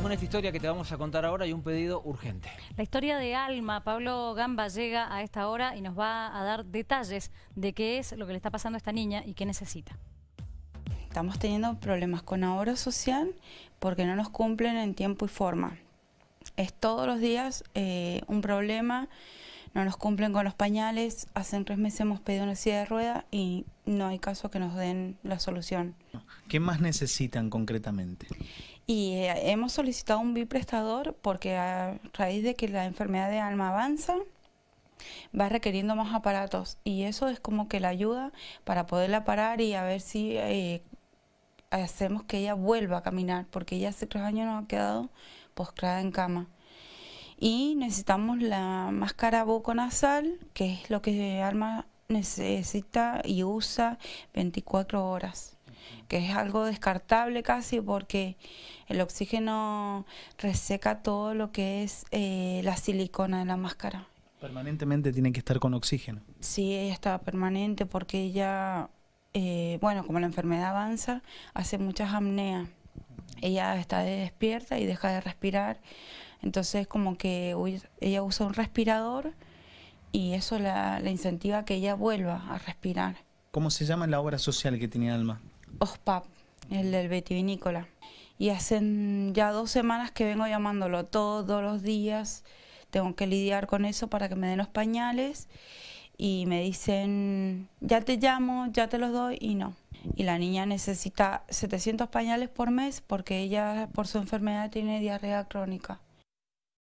Con esta historia que te vamos a contar ahora y un pedido urgente. La historia de Alma, Pablo Gamba llega a esta hora y nos va a dar detalles de qué es lo que le está pasando a esta niña y qué necesita. Estamos teniendo problemas con ahorro social porque no nos cumplen en tiempo y forma. Es todos los días eh, un problema, no nos cumplen con los pañales, hace tres meses hemos pedido una silla de rueda y no hay caso que nos den la solución. ¿Qué más necesitan concretamente? Y eh, hemos solicitado un biprestador porque a raíz de que la enfermedad de alma avanza, va requiriendo más aparatos y eso es como que la ayuda para poderla parar y a ver si eh, hacemos que ella vuelva a caminar, porque ella hace tres años nos ha quedado postrada en cama. Y necesitamos la máscara nasal que es lo que Alma necesita y usa 24 horas que es algo descartable casi porque el oxígeno reseca todo lo que es eh, la silicona de la máscara. Permanentemente tiene que estar con oxígeno. Sí, ella está permanente porque ella, eh, bueno, como la enfermedad avanza, hace muchas apneas. Ella está despierta y deja de respirar. Entonces como que ella usa un respirador y eso la, la incentiva que ella vuelva a respirar. ¿Cómo se llama la obra social que tiene Alma? OSPAP, el del vitivinícola. Y hacen ya dos semanas que vengo llamándolo todos los días. Tengo que lidiar con eso para que me den los pañales. Y me dicen, ya te llamo, ya te los doy y no. Y la niña necesita 700 pañales por mes porque ella por su enfermedad tiene diarrea crónica.